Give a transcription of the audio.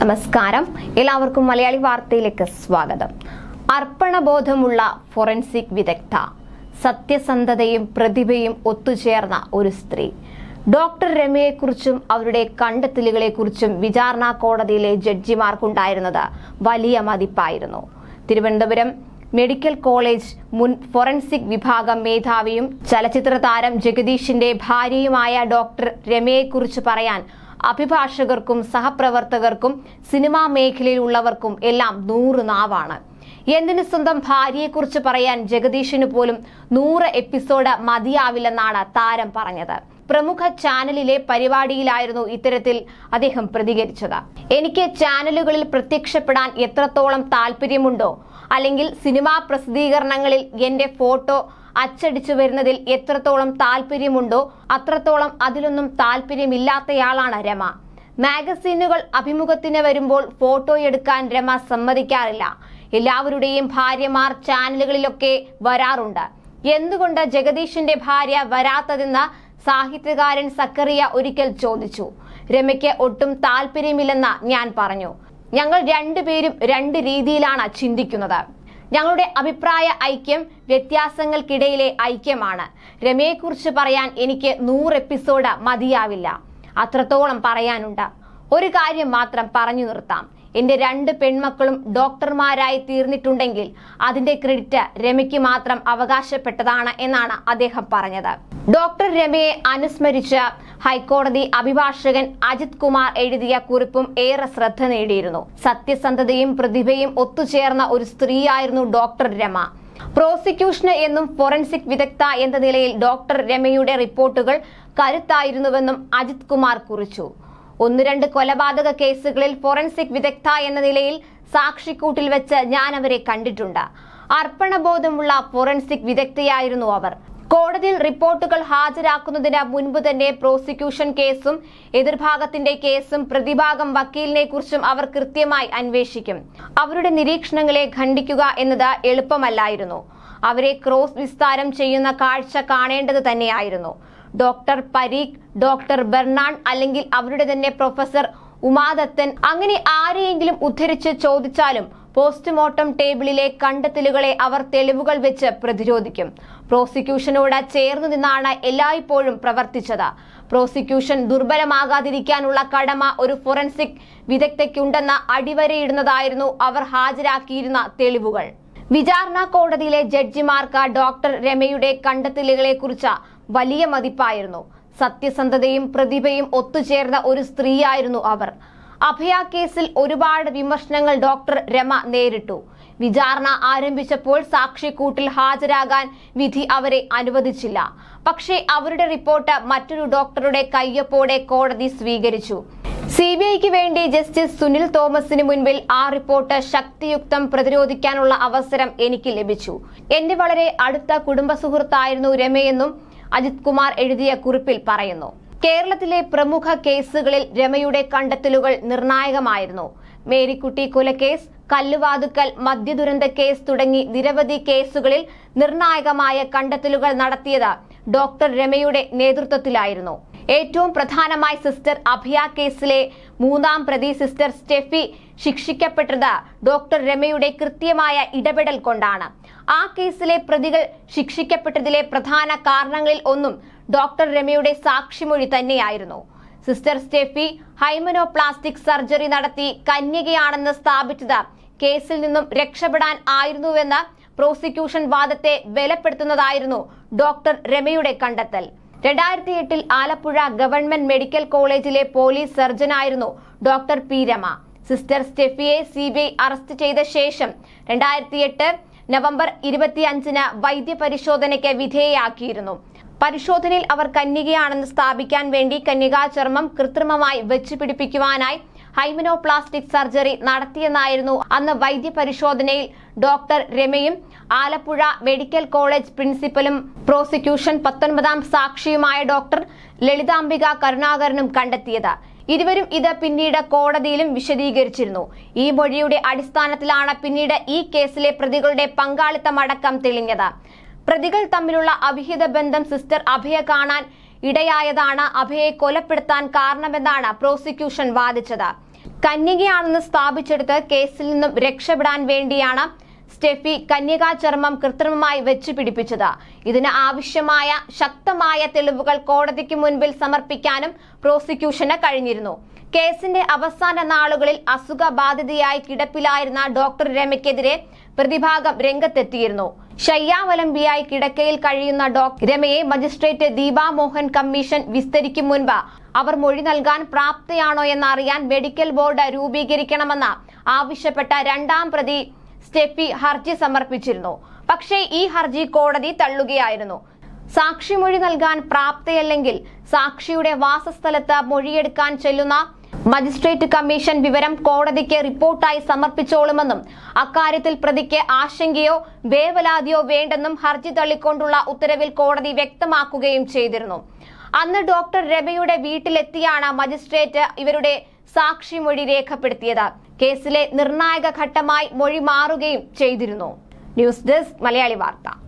നമസ്കാരം എല്ലാവർക്കും മലയാളി വാർത്തയിലേക്ക് സ്വാഗതം അർപ്പണബോധമുള്ള ഫോറൻസിക് വിദഗ്ധ സത്യസന്ധതയും പ്രതിഭയും ഒത്തുചേർന്ന ഒരു സ്ത്രീ ഡോക്ടർ രമയെക്കുറിച്ചും അവരുടെ കണ്ടെത്തലുകളെക്കുറിച്ചും വിചാരണ കോടതിയിലെ ജഡ്ജിമാർക്കുണ്ടായിരുന്നത് വലിയ മതിപ്പായിരുന്നു തിരുവനന്തപുരം മെഡിക്കൽ കോളേജ് മുൻ ഫോറൻസിക് വിഭാഗം മേധാവിയും ചലച്ചിത്ര താരം ജഗദീഷിന്റെ ഭാര്യയുമായ ഡോക്ടർ രമയെക്കുറിച്ച് പറയാൻ അഭിഭാഷകർക്കും സഹപ്രവർത്തകർക്കും സിനിമാ മേഖലയിലുള്ളവർക്കും എല്ലാം നൂറ് നാവാണ് എന്തിന് സ്വന്തം ഭാര്യയെക്കുറിച്ച് പറയാൻ ജഗദീഷിന് പോലും നൂറ് എപ്പിസോഡ് മതിയാവില്ലെന്നാണ് താരം പറഞ്ഞത് പ്രമുഖ ചാനലിലെ പരിപാടിയിലായിരുന്നു ഇത്തരത്തിൽ അദ്ദേഹം പ്രതികരിച്ചത് എനിക്ക് ചാനലുകളിൽ പ്രത്യക്ഷപ്പെടാൻ എത്രത്തോളം താല്പര്യമുണ്ടോ അല്ലെങ്കിൽ സിനിമാ പ്രസിദ്ധീകരണങ്ങളിൽ എന്റെ ഫോട്ടോ അച്ചടിച്ചു വരുന്നതിൽ എത്രത്തോളം താല്പര്യമുണ്ടോ അത്രത്തോളം അതിലൊന്നും താല്പര്യമില്ലാത്തയാളാണ് രമ മാഗസീനുകൾ അഭിമുഖത്തിന് വരുമ്പോൾ ഫോട്ടോ എടുക്കാൻ രമ സമ്മതിക്കാറില്ല എല്ലാവരുടെയും ഭാര്യമാർ ചാനലുകളിലൊക്കെ വരാറുണ്ട് എന്തുകൊണ്ട് ജഗദീഷിന്റെ ഭാര്യ വരാത്തതെന്ന് സാഹിത്യകാരൻ സക്കറിയ ഒരിക്കൽ ചോദിച്ചു രമയ്ക്ക് ഒട്ടും താല്പര്യമില്ലെന്ന് ഞാൻ പറഞ്ഞു ഞങ്ങൾ രണ്ടുപേരും രണ്ട് രീതിയിലാണ് ചിന്തിക്കുന്നത് ഞങ്ങളുടെ അഭിപ്രായ ഐക്യം വ്യത്യാസങ്ങൾക്കിടയിലെ ഐക്യമാണ് രമയെക്കുറിച്ച് പറയാൻ എനിക്ക് നൂറ് എപ്പിസോഡ് മതിയാവില്ല അത്രത്തോളം പറയാനുണ്ട് ഒരു കാര്യം മാത്രം പറഞ്ഞു നിർത്താം എന്റെ രണ്ട് പെൺമക്കളും ഡോക്ടർമാരായി തീർന്നിട്ടുണ്ടെങ്കിൽ അതിന്റെ ക്രെഡിറ്റ് രമയ്ക്ക് മാത്രം അവകാശപ്പെട്ടതാണ് എന്നാണ് അദ്ദേഹം പറഞ്ഞത് ഡോക്ടർ രമയെ അനുസ്മരിച്ച ഹൈക്കോടതി അഭിഭാഷകൻ അജിത് കുമാർ എഴുതിയ കുറിപ്പും ഏറെ ശ്രദ്ധ നേടിയിരുന്നു സത്യസന്ധതയും പ്രതിഭയും ഒത്തുചേർന്ന ഒരു സ്ത്രീയായിരുന്നു ഡോക്ടർ രമ പ്രോസിക്യൂഷന് എന്നും ഫോറൻസിക് വിദഗ്ധ എന്ന നിലയിൽ ഡോക്ടർ രമയുടെ റിപ്പോർട്ടുകൾ കരുത്തായിരുന്നുവെന്നും അജിത് കുമാർ കുറിച്ചു ഒന്ന് രണ്ട് കൊലപാതക കേസുകളിൽ ഫോറൻസിക് വിദഗ്ധ എന്ന നിലയിൽ സാക്ഷിക്കൂട്ടിൽ വെച്ച് ഞാൻ അവരെ കണ്ടിട്ടുണ്ട് അർപ്പണബോധമുള്ള ഫോറൻസിക് വിദഗ്ധയായിരുന്നു അവർ കോടതിയിൽ റിപ്പോർട്ടുകൾ ഹാജരാക്കുന്നതിന് മുൻപ് തന്നെ പ്രോസിക്യൂഷൻ കേസും എതിർഭാഗത്തിന്റെ കേസും പ്രതിഭാഗം വക്കീലിനെ കുറിച്ചും അവർ കൃത്യമായി അന്വേഷിക്കും അവരുടെ നിരീക്ഷണങ്ങളെ ഖണ്ഡിക്കുക എന്നത് എളുപ്പമല്ലായിരുന്നു അവരെ ക്രോസ് വിസ്താരം ചെയ്യുന്ന കാഴ്ച കാണേണ്ടത് തന്നെയായിരുന്നു ഡോക്ടർ പരീഖ് ഡോക്ടർ ബെർണാഡ് അല്ലെങ്കിൽ അവരുടെ തന്നെ പ്രൊഫസർ ഉമാദത്തൻ അങ്ങനെ ആരെയെങ്കിലും ഉദ്ധരിച്ച് ചോദിച്ചാലും പോസ്റ്റ്മോർട്ടം ടേബിളിലെ കണ്ടെത്തലുകളെ അവർ തെളിവുകൾ വെച്ച് പ്രതിരോധിക്കും പ്രോസിക്യൂഷനോട് ചേർന്നു നിന്നാണ് എല്ലായ്പ്പോഴും പ്രവർത്തിച്ചത് പ്രോസിക്യൂഷൻ ദുർബലമാകാതിരിക്കാനുള്ള കടമ ഒരു ഫോറൻസിക് വിദഗ്ധയ്ക്കുണ്ടെന്ന അടിവരയിടുന്നതായിരുന്നു അവർ ഹാജരാക്കിയിരുന്ന തെളിവുകൾ വിചാരണ കോടതിയിലെ ജഡ്ജിമാർക്ക് ഡോക്ടർ രമയുടെ കുറിച്ച് വലിയ മതിപ്പായിരുന്നു സത്യസന്ധതയും പ്രതിഭയും ഒത്തുചേർന്ന ഒരു സ്ത്രീയായിരുന്നു അവർ അഭയ കേസിൽ ഒരുപാട് വിമർശനങ്ങൾ ഡോക്ടർ രമ നേരിട്ടു വിചാരണ ആരംഭിച്ചപ്പോൾ സാക്ഷിക്കൂട്ടിൽ ഹാജരാകാൻ വിധി അവരെ അനുവദിച്ചില്ല പക്ഷേ അവരുടെ റിപ്പോർട്ട് മറ്റൊരു ഡോക്ടറുടെ കയ്യൊപ്പോടെ കോടതി സ്വീകരിച്ചു സി ബി ഐക്ക് വേണ്ടി ജസ്റ്റിസ് സുനിൽ തോമസിന് മുൻപിൽ ആ റിപ്പോർട്ട് ശക്തിയുക്തം പ്രതിരോധിക്കാനുള്ള അവസരം എനിക്ക് ലഭിച്ചു എന്റെ വളരെ അടുത്ത കുടുംബ സുഹൃത്തായിരുന്നു രമയെന്നും അജിത് കുമാർ എഴുതിയ കുറിപ്പിൽ പറയുന്നു കേരളത്തിലെ പ്രമുഖ കേസുകളിൽ രമയുടെ കണ്ടെത്തലുകൾ നിർണായകമായിരുന്നു മേരിക്കുട്ടി കൊലക്കേസ് കല്ലുവാതുക്കൽ മദ്യദുരന്ത കേസ് തുടങ്ങി നിരവധി കേസുകളിൽ നിർണായകമായ കണ്ടെത്തലുകൾ നടത്തിയത് ഡോക്ടർ രമയുടെ നേതൃത്വത്തിലായിരുന്നു ഏറ്റവും പ്രധാനമായി സിസ്റ്റർ അഭിയ കേസിലെ മൂന്നാം പ്രതി സിസ്റ്റർ സ്റ്റെഫി ശിക്ഷിക്കപ്പെട്ടത് ഡോക്ടർ രമയുടെ കൃത്യമായ ഇടപെടൽ കൊണ്ടാണ് ആ കേസിലെ പ്രതികൾ ശിക്ഷിക്കപ്പെട്ടതിലെ പ്രധാന കാരണങ്ങളിൽ ഒന്നും ഡോക്ടർ രമയുടെ സാക്ഷിമൊഴി തന്നെയായിരുന്നു സിസ്റ്റർ സ്റ്റെഫി ഹൈമനോപ്ലാസ്റ്റിക് സർജറി നടത്തി കന്യകയാണെന്ന് സ്ഥാപിച്ചത് കേസിൽ നിന്നും രക്ഷപ്പെടാൻ ആയിരുന്നുവെന്ന് പ്രോസിക്യൂഷൻ വാദത്തെ ബലപ്പെടുത്തുന്നതായിരുന്നു ഡോക്ടർ രമയുടെ കണ്ടെത്തൽ രണ്ടായിരത്തി എട്ടിൽ ആലപ്പുഴ ഗവൺമെന്റ് മെഡിക്കൽ കോളേജിലെ പോലീസ് സർജനായിരുന്നു ഡോക്ടർ പി രമ സിസ്റ്റർ സ്റ്റെഫിയെ സി ബി ഐ അറസ്റ്റ് ചെയ്ത ശേഷം രണ്ടായിരത്തി എട്ട് നവംബർ ഇരുപത്തിയഞ്ചിന് വൈദ്യപരിശോധനയ്ക്ക് വിധേയയാക്കിയിരുന്നു പരിശോധനയിൽ അവർ കന്യകയാണെന്ന് സ്ഥാപിക്കാൻ വേണ്ടി കന്യകാചർമ്മം കൃത്രിമമായി വെച്ചുപിടിപ്പിക്കുവാനായി ഹൈമിനോപ്ലാസ്റ്റിക് സർജറി നടത്തിയെന്നായിരുന്നു അന്ന് വൈദ്യപരിശോധനയിൽ ഡോക്ടർ രമയും ആലപ്പുഴ മെഡിക്കൽ കോളേജ് പ്രിൻസിപ്പലും പ്രോസിക്യൂഷൻ പത്തൊൻപതാം സാക്ഷിയുമായ ഡോക്ടർ ലളിതാംബിക കരുണാകരനും കണ്ടെത്തിയത് ഇരുവരും ഇത് പിന്നീട് കോടതിയിലും വിശദീകരിച്ചിരുന്നു ഈ മൊഴിയുടെ അടിസ്ഥാനത്തിലാണ് പിന്നീട് ഈ കേസിലെ പ്രതികളുടെ പങ്കാളിത്തമടക്കം തെളിഞ്ഞത് പ്രതികൾ തമ്മിലുള്ള അവിഹിത ബന്ധം സിസ്റ്റർ അഭയ കാണാൻ ഇടയായതാണ് അഭയെ കൊലപ്പെടുത്താൻ കാരണമെന്നാണ് പ്രോസിക്യൂഷൻ വാദിച്ചത് കന്യകയാണെന്ന് സ്ഥാപിച്ചെടുത്ത് കേസിൽ നിന്നും രക്ഷപ്പെടാൻ വേണ്ടിയാണ് സ്റ്റെഫി കന്യകാ ചർമ്മം കൃത്രിമമായി വെച്ച് പിടിപ്പിച്ചത് ഇതിന് ആവശ്യമായ ശക്തമായ തെളിവുകൾ കോടതിക്ക് മുൻപിൽ സമർപ്പിക്കാനും പ്രോസിക്യൂഷന് കഴിഞ്ഞിരുന്നു കേസിന്റെ അവസാന നാളുകളിൽ അസുഖബാധിതയായി കിടപ്പിലായിരുന്ന ഡോക്ടർ രമയ്ക്കെതിരെ പ്രതിഭാഗം രംഗത്തെത്തിയിരുന്നു ശയ്യാവലംബിയായി കിടക്കയിൽ കഴിയുന്ന ഡോക്ടർ രമയെ മജിസ്ട്രേറ്റ് മോഹൻ കമ്മീഷൻ വിസ്തരിക്കും മുൻപ് അവർ മൊഴി നൽകാൻ പ്രാപ്തയാണോ എന്നറിയാൻ മെഡിക്കൽ ബോർഡ് രൂപീകരിക്കണമെന്ന് ആവശ്യപ്പെട്ട രണ്ടാം പ്രതി സ്റ്റെഫി ഹർജി സമർപ്പിച്ചിരുന്നു പക്ഷേ ഈ ഹർജി കോടതി തള്ളുകയായിരുന്നു സാക്ഷിമൊഴി നൽകാൻ പ്രാപ്തയല്ലെങ്കിൽ സാക്ഷിയുടെ വാസസ്ഥലത്ത് മൊഴിയെടുക്കാൻ ചെല്ലുന്ന മജിസ്ട്രേറ്റ് കമ്മീഷൻ വിവരം കോടതിക്ക് റിപ്പോർട്ടായി സമർപ്പിച്ചോളുമെന്നും അക്കാര്യത്തിൽ പ്രതിക്ക് ആശങ്കയോ വേവലാതിയോ വേണ്ടെന്നും ഹർജി തള്ളിക്കൊണ്ടുള്ള ഉത്തരവിൽ കോടതി വ്യക്തമാക്കുകയും ചെയ്തിരുന്നു അന്ന് ഡോക്ടർ രമയുടെ വീട്ടിലെത്തിയാണ് മജിസ്ട്രേറ്റ് ഇവരുടെ സാക്ഷിമൊഴി രേഖപ്പെടുത്തിയത് കേസിലെ നിർണായക ഘട്ടമായി മൊഴി മാറുകയും ചെയ്തിരുന്നു ന്യൂസ് ഡെസ്ക് മലയാളി വാർത്ത